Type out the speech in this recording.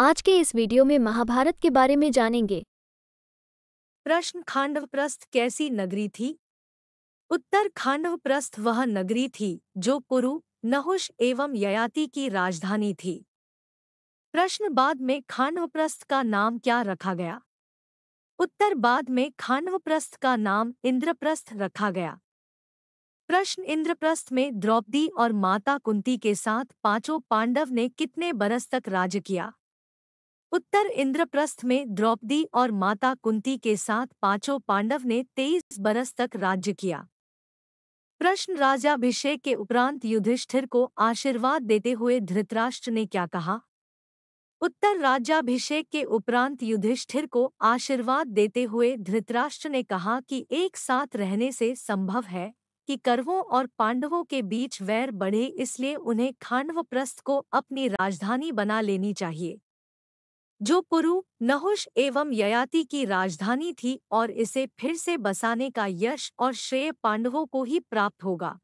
आज के इस वीडियो में महाभारत के बारे में जानेंगे प्रश्न खांडवप्रस्थ कैसी नगरी थी उत्तर खांडवप्रस्थ वह नगरी थी जो कुरु नहुष एवं ययाति की राजधानी थी प्रश्न बाद में खांडवप्रस्थ का नाम क्या रखा गया उत्तर बाद में खांडवप्रस्थ का नाम इंद्रप्रस्थ रखा गया प्रश्न इंद्रप्रस्थ में द्रौपदी और माता कुंती के साथ पांचों पांडव ने कितने बरस तक राज्य किया उत्तर इंद्रप्रस्थ में द्रौपदी और माता कुंती के साथ पांचों पांडव ने तेईस बरस तक राज्य किया प्रश्न राजाभिषेक के उपरांत युधिष्ठिर को आशीर्वाद देते हुए धृतराष्ट्र ने क्या कहा उत्तर राज्याभिषेक के उपरांत युधिष्ठिर को आशीर्वाद देते हुए धृतराष्ट्र ने कहा कि एक साथ रहने से संभव है कि कर्वों और पांडवों के बीच वैर बढ़े इसलिए उन्हें खांडवप्रस्थ को अपनी राजधानी बना लेनी चाहिए जो पुरु नहुष एवं ययाति की राजधानी थी और इसे फिर से बसाने का यश और श्रेय पांडवों को ही प्राप्त होगा